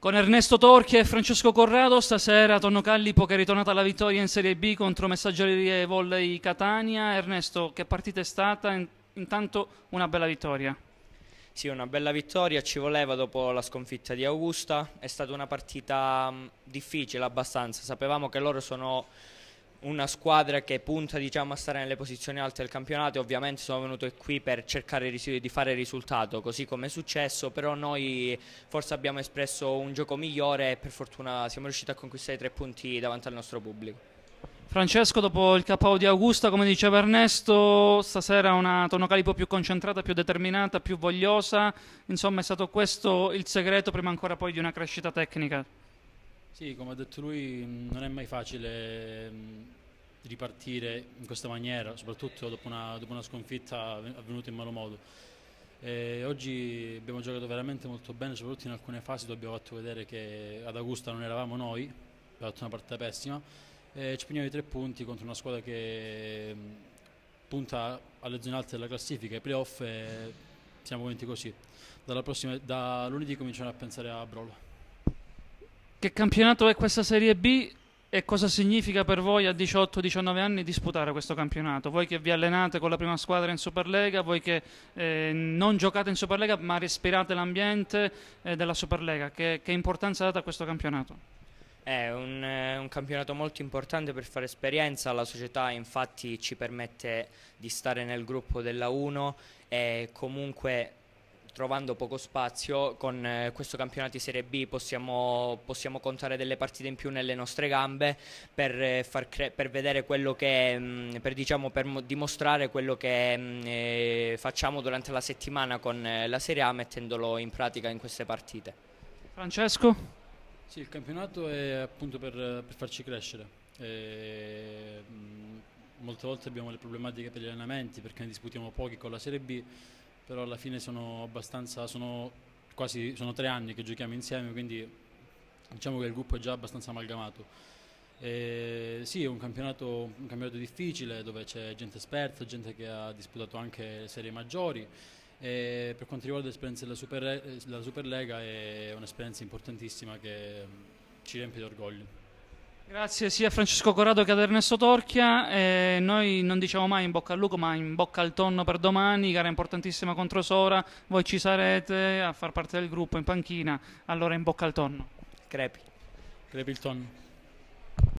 Con Ernesto Torchi e Francesco Corrado, stasera Tonno Callipo che è ritornata alla vittoria in Serie B contro Messaggeria e Volley Catania. Ernesto, che partita è stata? Intanto una bella vittoria. Sì, una bella vittoria, ci voleva dopo la sconfitta di Augusta, è stata una partita difficile abbastanza, sapevamo che loro sono una squadra che punta diciamo, a stare nelle posizioni alte del campionato ovviamente sono venuto qui per cercare di fare risultato, così come è successo, però noi forse abbiamo espresso un gioco migliore e per fortuna siamo riusciti a conquistare i tre punti davanti al nostro pubblico. Francesco, dopo il KO di Augusta, come diceva Ernesto, stasera una Tonocalipo più concentrata, più determinata, più vogliosa. Insomma, è stato questo il segreto, prima ancora poi di una crescita tecnica. Sì, come ha detto lui, non è mai facile mm, ripartire in questa maniera, soprattutto dopo una, dopo una sconfitta avvenuta in malo modo. E oggi abbiamo giocato veramente molto bene, soprattutto in alcune fasi dove abbiamo fatto vedere che ad Augusta non eravamo noi, abbiamo fatto una partita pessima, e ci prendiamo i tre punti contro una squadra che mm, punta alle zone alte della classifica, ai playoff e siamo convinti così. Prossima, da lunedì cominciamo a pensare a Brawl. Che campionato è questa Serie B? E cosa significa per voi a 18-19 anni disputare questo campionato? Voi che vi allenate con la prima squadra in Superlega, voi che eh, non giocate in Superlega ma respirate l'ambiente eh, della Superlega, che, che importanza date a questo campionato? È un, eh, un, campionato molto importante per fare esperienza, la società infatti ci permette di stare nel gruppo della 1 e comunque trovando poco spazio, con eh, questo campionato di Serie B possiamo, possiamo, contare delle partite in più nelle nostre gambe per, eh, cre- per vedere quello che, mh, mm, per, diciamo, per mo- dimostrare quello che mh, mm, eh, facciamo durante la settimana con eh, la Serie A mettendolo in pratica in queste partite. Francesco? Sì, il campionato è appunto per, per farci crescere. E, mh, mm, molte volte abbiamo le problematiche per gli allenamenti perché ne disputiamo pochi con la Serie B però alla fine sono abbastanza, sono quasi, sono tre anni che giochiamo insieme, quindi diciamo che il gruppo è già abbastanza amalgamato. E sì, è un campionato, un campionato, difficile dove c'è gente esperta, gente che ha disputato anche serie maggiori. E per quanto riguarda l'esperienza della, Super, della Superlega è un'esperienza importantissima che ci riempie d'orgoglio Grazie sia a Francesco Corrado che ad Ernesto Torchia. Eh, noi non diciamo mai in bocca al lupo, ma in bocca al tonno per domani, gara importantissima contro Sora. Voi ci sarete a far parte del gruppo in panchina. Allora in bocca al tonno. Crepi. Crepi il tonno.